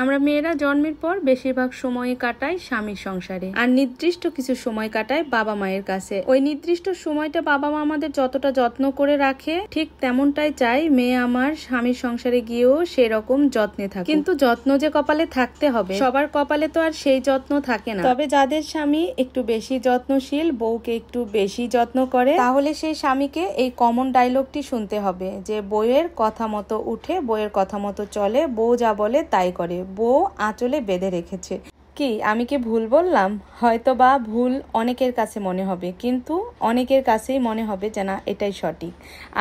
আমরা মেয়েরা জন্মের পর বেশিরভাগ সময় কাটাই স্বামীর সংসারে আর নির্দিষ্ট কিছু সময় কাটায় বাবা মায়ের কাছে ওই নির্দিষ্ট সময়টা বাবা মা আমাদের যতটা যত্ন করে রাখে ঠিক তেমনটাই চাই মেয়ে আমার স্বামীর সংসারে গিয়েও সেরকম যত্নে থাকে কিন্তু যত্ন যে কপালে থাকতে হবে সবার কপালে তো আর সেই যত্ন থাকে না তবে যাদের স্বামী একটু বেশি যত্নশীল বউকে একটু বেশি যত্ন করে তাহলে সেই স্বামীকে এই কমন ডায়লগটি শুনতে হবে যে বইয়ের কথা মতো উঠে বইয়ের কথা মতো চলে বউ যা বলে তাই করে বউ আঁচলে বেঁধে রেখেছে কি আমি কি ভুল বললাম হয়তো বা ভুল অনেকের কাছে মনে হবে কিন্তু অনেকের কাছেই মনে হবে যে না এটাই সঠিক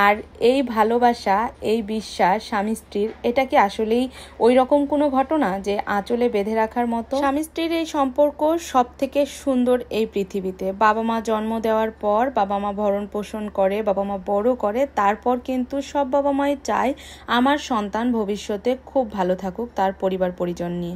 আর এই ভালোবাসা এই বিশ্বাস স্বামী স্ত্রীর এটা কি আসলেই ওই রকম কোনো ঘটনা যে আঁচলে বেঁধে রাখার মতো স্বামী স্ত্রীর এই সম্পর্ক সব থেকে সুন্দর এই পৃথিবীতে বাবা মা জন্ম দেওয়ার পর বাবা মা ভরণ পোষণ করে বাবা মা বড় করে তারপর কিন্তু সব বাবা মাই চায় আমার সন্তান ভবিষ্যতে খুব ভালো থাকুক তার পরিবার পরিজন নিয়ে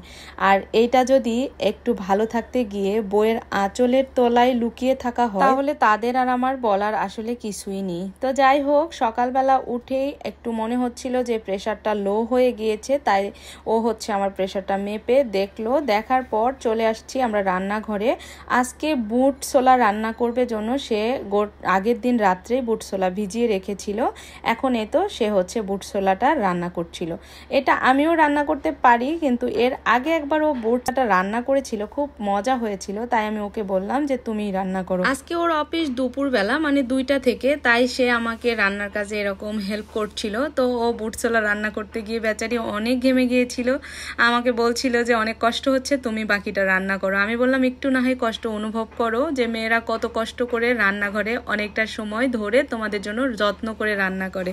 আর এইটা যদি একটু ভালো থাকতে গিয়ে বইয়ের আঁচলের তলায় লুকিয়ে থাকা হয় তাহলে তাদের আর আমার বলার আসলে কিছুই নেই তো যাই হোক সকালবেলা উঠেই একটু মনে হচ্ছিল যে প্রেশারটা লো হয়ে গিয়েছে তাই ও হচ্ছে আমার প্রেশারটা মেপে দেখলো দেখার পর চলে আসছি আমরা রান্নাঘরে আজকে বুট সোলা রান্না করবে জন্য সে আগের দিন রাত্রেই বুট সোলা ভিজিয়ে রেখেছিল এখন এ তো সে হচ্ছে বুট সোলাটা রান্না করছিল এটা আমিও রান্না করতে পারি কিন্তু এর আগে একবার ও বুটটা রান্না রান্না করেছিল খুব মজা হয়েছিল তাই আমি ওকে বললাম যে তুমি রান্না করো আজকে ওর অফিস দুপুরবেলা মানে দুইটা থেকে তাই সে আমাকে রান্নার কাজে এরকম হেল্প করছিল তো ও বুটসলা রান্না করতে গিয়ে বেচারি অনেক ঘেমে গিয়েছিল আমাকে বলছিল যে অনেক কষ্ট হচ্ছে তুমি বাকিটা রান্না করো আমি বললাম একটু না হয় কষ্ট অনুভব করো যে মেয়েরা কত কষ্ট করে রান্নাঘরে অনেকটা সময় ধরে তোমাদের জন্য যত্ন করে রান্না করে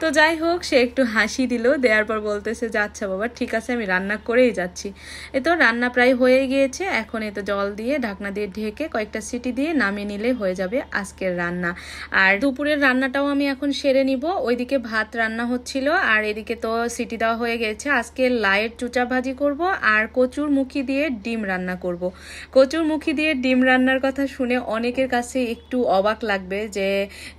তো যাই হোক সে একটু হাসি দিল দেওয়ার পর বলতেছে যে আচ্ছা বাবা ঠিক আছে আমি রান্না করেই যাচ্ছি এ তো রান্না প্রায় হয়ে গিয়েছে এখন এতে জল দিয়ে ঢাকনা দিয়ে ঢেকে কয়েকটা সিটি দিয়ে নামিয়ে নিলে হয়ে যাবে আজকের রান্না আর দুপুরের রান্নাটাও আমি এখন সেরে নিব ওইদিকে ভাত রান্না হচ্ছিল আর এদিকে তো সিটি দেওয়া হয়ে গেছে আজকে লাইট চুচা ভাজি করব আর কচুর মুখি দিয়ে ডিম রান্না করব। কচুর মুখি দিয়ে ডিম রান্নার কথা শুনে অনেকের কাছে একটু অবাক লাগবে যে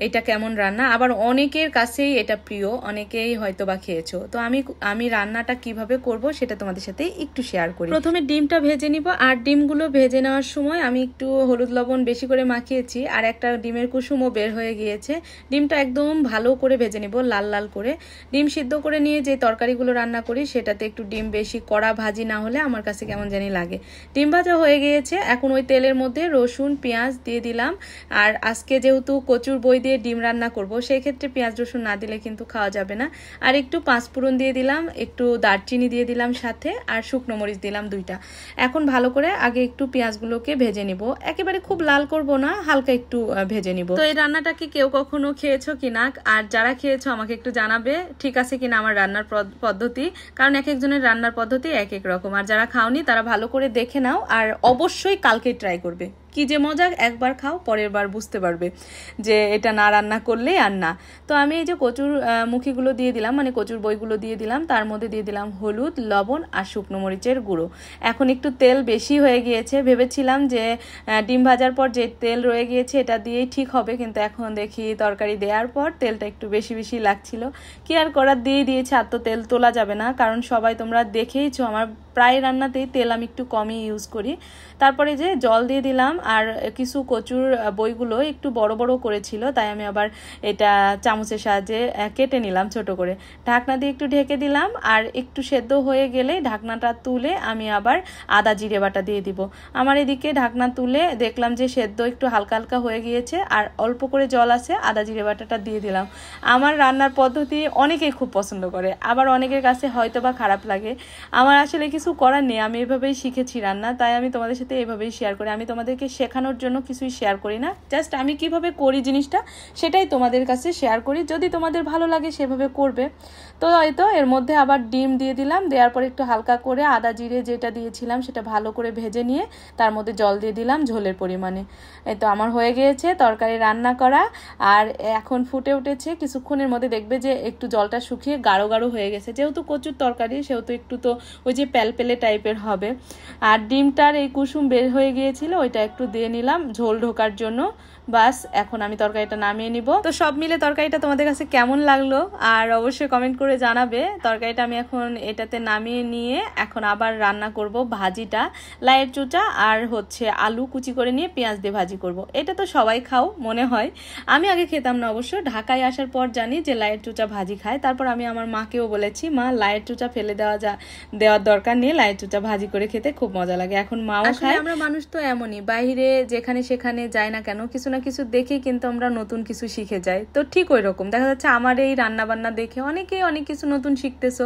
এটা কেমন রান্না আবার অনেকের কাছেই এটা প্রিয় অনেকেই হয়তো বা খেয়েছো তো আমি আমি রান্নাটা কিভাবে করব সেটা তোমাদের সাথে একটু শেয়ার করি প্রথমে ডিমটা ভেজে নিব আর ডিমগুলো ভেজে নেওয়ার সময় আমি একটু হলুদ লবণ বেশি করে মাখিয়েছি আর একটা ডিমের কুসুমও বের হয়ে গিয়েছে ডিমটা একদম ভালো করে ভেজে নিব লাল লাল করে ডিম সিদ্ধ করে নিয়ে যে তরকারিগুলো রান্না করি সেটাতে একটু ডিম বেশি কড়া ভাজি না হলে আমার কাছে কেমন জানি লাগে ডিম ভাজা হয়ে গিয়েছে এখন ওই তেলের মধ্যে রসুন পেঁয়াজ দিয়ে দিলাম আর আজকে যেহেতু কচুর বই দিয়ে ডিম রান্না করব সেই ক্ষেত্রে পেঁয়াজ রসুন না দিলে কিন্তু খাওয়া যাবে না আর একটু পাঁচ পুরন দিয়ে দিলাম একটু দারচিনি দিয়ে দিলাম সাথে আর শুকনো মরিচ দিলাম দুইটা এখন ভালো করে আগে একটু পেঁয়াজগুলোকে ভেজে নিব একেবারে খুব লাল করব না হালকা একটু ভেজে নিব তো এই রান্নাটাকে কেউ কখনো খেয়েছো কিনা আর যারা খেয়েছো আমাকে একটু জানাবে ঠিক আছে কিনা আমার রান্নার পদ্ধতি কারণ এক একজনের রান্নার পদ্ধতি এক এক রকম আর যারা খাওনি তারা ভালো করে দেখে নাও আর অবশ্যই কালকে ট্রাই করবে কি যে মজা একবার খাও পরের বার বুঝতে পারবে যে এটা না রান্না করলে আর না তো আমি এই যে কচুর মুখিগুলো দিয়ে দিলাম মানে কচুর বইগুলো দিয়ে দিলাম তার মধ্যে দিয়ে দিলাম হলুদ লবণ আর শুকনো মরিচের গুঁড়ো এখন একটু তেল বেশি হয়ে গিয়েছে ভেবেছিলাম যে ডিম ভাজার পর যে তেল রয়ে গিয়েছে এটা দিয়েই ঠিক হবে কিন্তু এখন দেখি তরকারি দেওয়ার পর তেলটা একটু বেশি বেশি লাগছিল কি আর করার দিয়ে দিয়েছে আর তো তেল তোলা যাবে না কারণ সবাই তোমরা দেখেইছো আমার প্রায় রান্নাতেই তেল আমি একটু কমই ইউজ করি তারপরে যে জল দিয়ে দিলাম আর কিছু কচুর বইগুলো একটু বড় বড় করেছিল তাই আমি আবার এটা চামচের সাহায্যে কেটে নিলাম ছোট করে ঢাকনা দিয়ে একটু ঢেকে দিলাম আর একটু সেদ্ধ হয়ে গেলে ঢাকনাটা তুলে আমি আবার আদা জিরে বাটা দিয়ে দিব আমার এদিকে ঢাকনা তুলে দেখলাম যে সেদ্ধ একটু হালকা হালকা হয়ে গিয়েছে আর অল্প করে জল আছে আদা জিরে বাটাটা দিয়ে দিলাম আমার রান্নার পদ্ধতি অনেকেই খুব পছন্দ করে আবার অনেকের কাছে হয়তো বা খারাপ লাগে আমার আসলে কিছু করার নেই আমি এভাবেই শিখেছি রান্না তাই আমি তোমাদের সাথে এভাবেই শেয়ার করি আমি তোমাদেরকে শেখানোর জন্য কিছুই শেয়ার করি না জাস্ট আমি কিভাবে করি জিনিসটা সেটাই তোমাদের কাছে শেয়ার করি যদি তোমাদের ভালো লাগে সেভাবে করবে তো হয়তো এর মধ্যে আবার ডিম দিয়ে দিলাম দেওয়ার পর একটু হালকা করে আদা জিরে যেটা দিয়েছিলাম সেটা ভালো করে ভেজে নিয়ে তার মধ্যে জল দিয়ে দিলাম ঝোলের পরিমাণে এই তো আমার হয়ে গিয়েছে তরকারি রান্না করা আর এখন ফুটে উঠেছে কিছুক্ষণের মধ্যে দেখবে যে একটু জলটা শুকিয়ে গাঢ় গাঢ় হয়ে গেছে যেহেতু কচুর তরকারি সেহেতু একটু তো ওই যে প্যালপেলে টাইপের হবে আর ডিমটার এই কুসুম বের হয়ে গিয়েছিল ওইটা একটু একটু দিয়ে নিলাম ঝোল ঢোকার জন্য বাস এখন আমি তরকারিটা নামিয়ে নিব তো সব মিলে তরকারিটা তোমাদের কাছে কেমন লাগলো আর অবশ্যই কমেন্ট করে জানাবে তরকারিটা আমি এখন এটাতে নামিয়ে নিয়ে এখন আবার রান্না করব ভাজিটা লাইয়ের চুচা আর হচ্ছে আলু কুচি করে নিয়ে পেঁয়াজ দিয়ে ভাজি করব। এটা তো সবাই খাও মনে হয় আমি আগে খেতাম না অবশ্য ঢাকায় আসার পর জানি যে লাইয়ের চুচা ভাজি খায় তারপর আমি আমার মাকেও বলেছি মা লাইয়ের চুচা ফেলে দেওয়া যা দেওয়ার দরকার নেই লাইয়ের চুচা ভাজি করে খেতে খুব মজা লাগে এখন মাও খায় আমরা মানুষ তো এমনই বাইরে বাহিরে যেখানে সেখানে যাই না কেন কিছু না কিছু দেখে কিন্তু আমরা নতুন কিছু শিখে যাই তো ঠিক ওই রকম দেখা যাচ্ছে আমার এই রান্নাবান্না দেখে অনেকেই অনেক কিছু নতুন শিখতেছো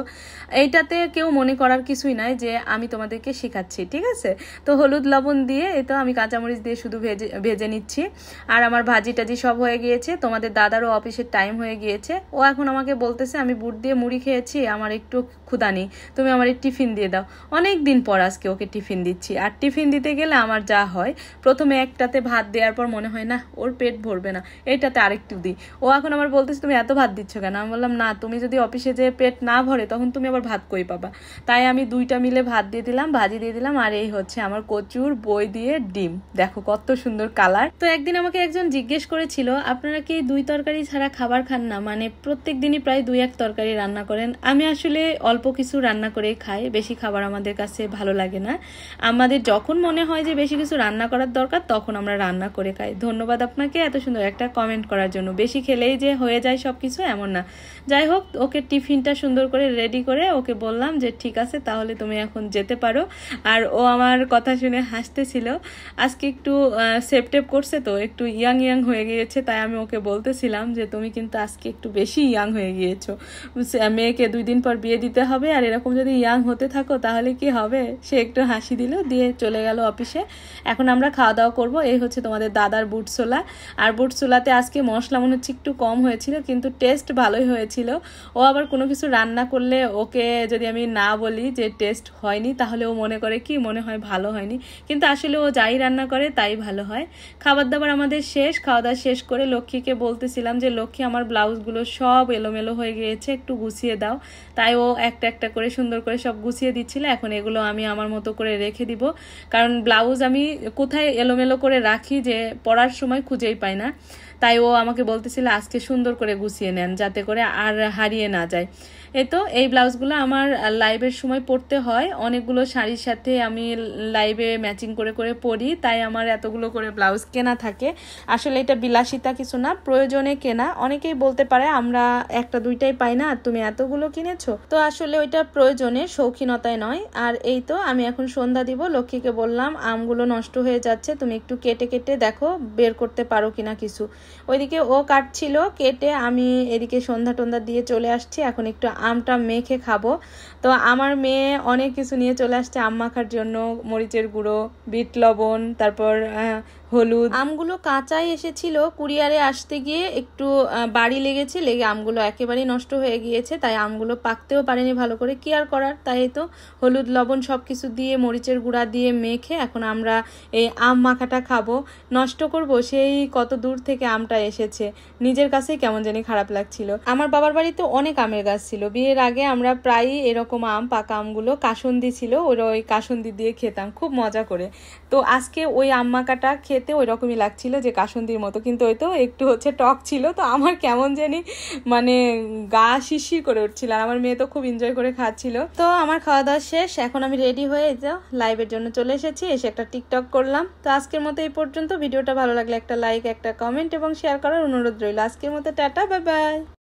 এইটাতে কেউ মনে করার কিছুই নাই যে আমি তোমাদেরকে শেখাচ্ছি ঠিক আছে তো হলুদ লবণ দিয়ে এ তো আমি কাঁচামরিচ দিয়ে শুধু ভেজে ভেজে নিচ্ছি আর আমার ভাজি টাজি সব হয়ে গিয়েছে তোমাদের দাদারও অফিসের টাইম হয়ে গিয়েছে ও এখন আমাকে বলতেছে আমি বুট দিয়ে মুড়ি খেয়েছি আমার একটু ক্ষুদা নেই তুমি আমার টিফিন দিয়ে দাও অনেক দিন পর আজকে ওকে টিফিন দিচ্ছি আর টিফিন দিতে গেলে আমার যা হয় প্রথমে একটাতে ভাত দেওয়ার পর মনে হয় না ওর পেট ভরবে না এটাতে আরেকটু দিই ও এখন আমার বলতেছে তুমি এত ভাত দিচ্ছ কেন আমি বললাম না তুমি যদি অফিসে যেয়ে পেট না ভরে তখন তুমি আবার ভাত কই পাবা তাই আমি দুইটা মিলে ভাত দিয়ে দিলাম ভাজি দিয়ে দিলাম আর এই হচ্ছে আমার কচুর বই দিয়ে ডিম দেখো কত সুন্দর কালার তো একদিন আমাকে একজন জিজ্ঞেস করেছিল আপনারা কি দুই তরকারি ছাড়া খাবার খান না মানে প্রত্যেক দিনই প্রায় দুই এক তরকারি রান্না করেন আমি আসলে অল্প কিছু রান্না করে খাই বেশি খাবার আমাদের কাছে ভালো লাগে না আমাদের যখন মনে হয় যে বেশি কিছু রান্না করা করার দরকার তখন আমরা রান্না করে খাই ধন্যবাদ আপনাকে এত সুন্দর একটা কমেন্ট করার জন্য বেশি খেলেই যে হয়ে যায় সব কিছু এমন না যাই হোক ওকে টিফিনটা সুন্দর করে রেডি করে ওকে বললাম যে ঠিক আছে তাহলে তুমি এখন যেতে পারো আর ও আমার কথা শুনে হাসতেছিল আজকে একটু সেপটেপ করছে তো একটু ইয়াং ইয়াং হয়ে গিয়েছে তাই আমি ওকে বলতেছিলাম যে তুমি কিন্তু আজকে একটু বেশি ইয়াং হয়ে গিয়েছো মেয়েকে দুই দিন পর বিয়ে দিতে হবে আর এরকম যদি ইয়াং হতে থাকো তাহলে কি হবে সে একটু হাসি দিল দিয়ে চলে গেল অফিসে এখন আমরা খাওয়া দাওয়া করবো এই হচ্ছে তোমাদের দাদার বুটসোলা আর বুটসোলাতে আজকে মশলা মনে হচ্ছে একটু কম হয়েছিল কিন্তু টেস্ট ভালোই হয়েছিল ও আবার কোনো কিছু রান্না করলে ওকে যদি আমি না বলি যে টেস্ট হয়নি তাহলে ও মনে করে কি মনে হয় ভালো হয়নি কিন্তু আসলে ও যাই রান্না করে তাই ভালো হয় খাবার দাবার আমাদের শেষ খাওয়া দাওয়া শেষ করে লক্ষ্মীকে বলতেছিলাম যে লক্ষ্মী আমার ব্লাউজগুলো সব এলোমেলো হয়ে গিয়েছে একটু গুছিয়ে দাও তাই ও একটা একটা করে সুন্দর করে সব গুছিয়ে দিচ্ছিল এখন এগুলো আমি আমার মতো করে রেখে দিব কারণ ব্লাউজ আমি কোথায় কোথায় এলোমেলো করে রাখি যে পড়ার সময় খুঁজেই পাই না তাই ও আমাকে বলতেছিল আজকে সুন্দর করে গুছিয়ে নেন যাতে করে আর হারিয়ে না যায় এ তো এই ব্লাউজগুলো আমার লাইভের সময় পরতে হয় অনেকগুলো শাড়ির সাথে আমি লাইভে ম্যাচিং করে করে পরি তাই আমার এতগুলো করে ব্লাউজ কেনা থাকে আসলে এটা বিলাসিতা কিছু না প্রয়োজনে কেনা অনেকেই বলতে পারে আমরা একটা দুইটাই পাই না তুমি এতগুলো কিনেছো তো আসলে ওইটা প্রয়োজনে শৌখিনতায় নয় আর এই তো আমি এখন সন্ধ্যা দিব লক্ষ্মীকে বললাম আমগুলো নষ্ট হয়ে যাচ্ছে তুমি একটু কেটে কেটে দেখো বের করতে পারো কিনা কিছু ওইদিকে ও কাটছিল কেটে আমি এদিকে সন্ধ্যা টন্ধা দিয়ে চলে আসছি এখন একটু আমটা মেখে খাবো তো আমার মেয়ে অনেক কিছু নিয়ে চলে আসছে আম মাখার জন্য মরিচের গুঁড়ো বিট লবণ তারপর হলুদ আমগুলো কাঁচাই এসেছিল কুরিয়ারে আসতে গিয়ে একটু বাড়ি লেগেছে লেগে আমগুলো একেবারেই নষ্ট হয়ে গিয়েছে তাই আমগুলো পাকতেও পারেনি ভালো করে কেয়ার করার তাই তো হলুদ লবণ সব কিছু দিয়ে মরিচের গুঁড়া দিয়ে মেখে এখন আমরা এই আম মাখাটা খাবো নষ্ট করব সেই কত দূর থেকে আমটা এসেছে নিজের কাছেই কেমন জানি খারাপ লাগছিল আমার বাবার বাড়িতে অনেক আমের গাছ ছিল বিয়ের আগে আমরা প্রায়ই এরকম আম পাকা আমগুলো কাসুন্দি ছিল ওরা ওই কাসুন্দি দিয়ে খেতাম খুব মজা করে তো আজকে ওই আম মাখাটা খেতে খেতে ওই রকমই লাগছিল যে কাসন্দির মতো কিন্তু ওই তো একটু হচ্ছে টক ছিল তো আমার কেমন জানি মানে গা শিশির করে উঠছিল আর আমার মেয়ে তো খুব এনজয় করে খাচ্ছিল তো আমার খাওয়া দাওয়া শেষ এখন আমি রেডি হয়ে যা লাইভের জন্য চলে এসেছি এসে একটা টিকটক করলাম তো আজকের মতো এই পর্যন্ত ভিডিওটা ভালো লাগলে একটা লাইক একটা কমেন্ট এবং শেয়ার করার অনুরোধ রইল আজকের মতো টাটা বাই বাই